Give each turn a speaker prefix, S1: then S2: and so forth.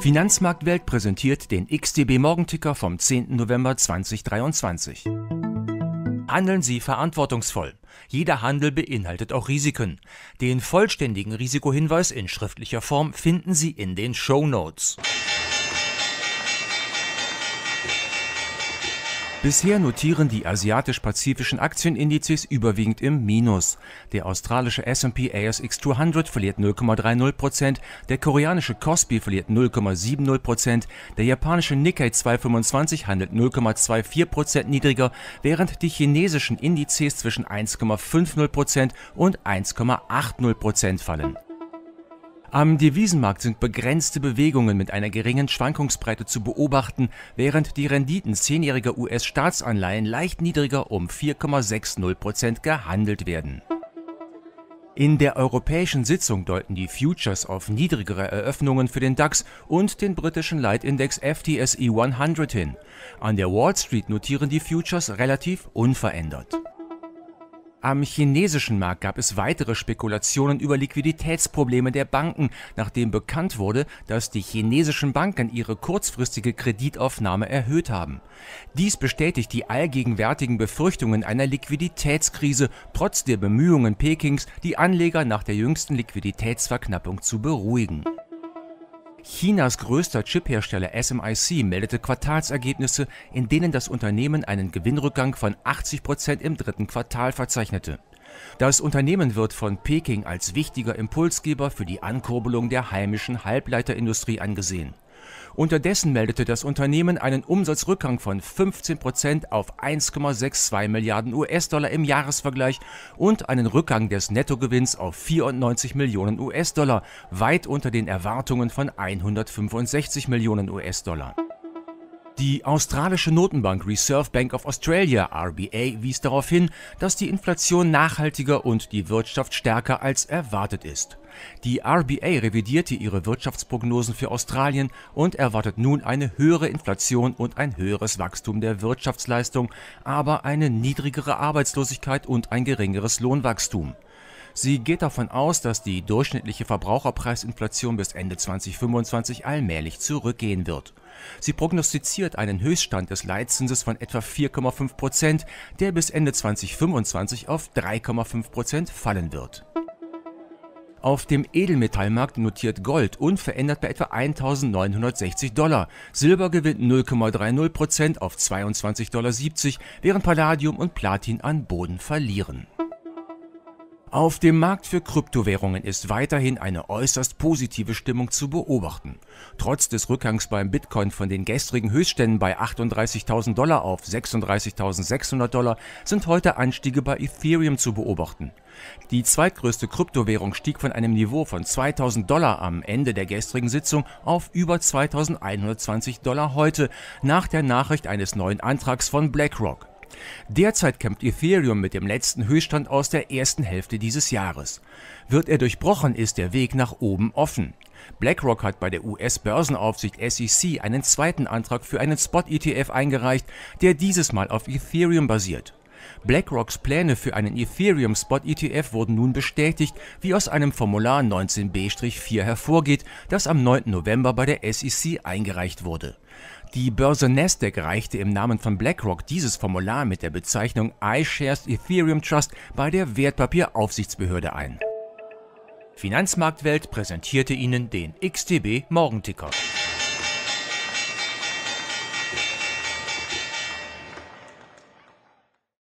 S1: Finanzmarktwelt präsentiert den XTB Morgenticker vom 10. November 2023. Handeln Sie verantwortungsvoll. Jeder Handel beinhaltet auch Risiken. Den vollständigen Risikohinweis in schriftlicher Form finden Sie in den Show Notes. Bisher notieren die asiatisch-pazifischen Aktienindizes überwiegend im Minus. Der australische S&P ASX 200 verliert 0,30%, der koreanische Kospi verliert 0,70%, der japanische Nikkei 225 handelt 0,24% niedriger, während die chinesischen Indizes zwischen 1,50% und 1,80% fallen. Am Devisenmarkt sind begrenzte Bewegungen mit einer geringen Schwankungsbreite zu beobachten, während die Renditen zehnjähriger US-Staatsanleihen leicht niedriger um 4,60% Prozent gehandelt werden. In der europäischen Sitzung deuten die Futures auf niedrigere Eröffnungen für den DAX und den britischen Leitindex FTSE 100 hin. An der Wall Street notieren die Futures relativ unverändert. Am chinesischen Markt gab es weitere Spekulationen über Liquiditätsprobleme der Banken, nachdem bekannt wurde, dass die chinesischen Banken ihre kurzfristige Kreditaufnahme erhöht haben. Dies bestätigt die allgegenwärtigen Befürchtungen einer Liquiditätskrise trotz der Bemühungen Pekings, die Anleger nach der jüngsten Liquiditätsverknappung zu beruhigen. Chinas größter Chiphersteller SMIC meldete Quartalsergebnisse, in denen das Unternehmen einen Gewinnrückgang von 80 Prozent im dritten Quartal verzeichnete. Das Unternehmen wird von Peking als wichtiger Impulsgeber für die Ankurbelung der heimischen Halbleiterindustrie angesehen. Unterdessen meldete das Unternehmen einen Umsatzrückgang von 15% auf 1,62 Milliarden US-Dollar im Jahresvergleich und einen Rückgang des Nettogewinns auf 94 Millionen US-Dollar, weit unter den Erwartungen von 165 Millionen US-Dollar. Die australische Notenbank Reserve Bank of Australia RBA wies darauf hin, dass die Inflation nachhaltiger und die Wirtschaft stärker als erwartet ist. Die RBA revidierte ihre Wirtschaftsprognosen für Australien und erwartet nun eine höhere Inflation und ein höheres Wachstum der Wirtschaftsleistung, aber eine niedrigere Arbeitslosigkeit und ein geringeres Lohnwachstum. Sie geht davon aus, dass die durchschnittliche Verbraucherpreisinflation bis Ende 2025 allmählich zurückgehen wird. Sie prognostiziert einen Höchststand des Leitzinses von etwa 4,5 Prozent, der bis Ende 2025 auf 3,5 Prozent fallen wird. Auf dem Edelmetallmarkt notiert Gold unverändert bei etwa 1960 Dollar. Silber gewinnt 0,30 Prozent auf 22,70 Dollar, während Palladium und Platin an Boden verlieren. Auf dem Markt für Kryptowährungen ist weiterhin eine äußerst positive Stimmung zu beobachten. Trotz des Rückgangs beim Bitcoin von den gestrigen Höchstständen bei 38.000 Dollar auf 36.600 Dollar sind heute Anstiege bei Ethereum zu beobachten. Die zweitgrößte Kryptowährung stieg von einem Niveau von 2.000 Dollar am Ende der gestrigen Sitzung auf über 2.120 Dollar heute nach der Nachricht eines neuen Antrags von BlackRock. Derzeit kämpft Ethereum mit dem letzten Höchststand aus der ersten Hälfte dieses Jahres. Wird er durchbrochen, ist der Weg nach oben offen. BlackRock hat bei der US-Börsenaufsicht SEC einen zweiten Antrag für einen Spot-ETF eingereicht, der dieses Mal auf Ethereum basiert. BlackRocks Pläne für einen Ethereum Spot ETF wurden nun bestätigt, wie aus einem Formular 19b-4 hervorgeht, das am 9. November bei der SEC eingereicht wurde. Die Börse Nasdaq reichte im Namen von BlackRock dieses Formular mit der Bezeichnung iShares Ethereum Trust bei der Wertpapieraufsichtsbehörde ein. Finanzmarktwelt präsentierte Ihnen den XTB Morgenticker.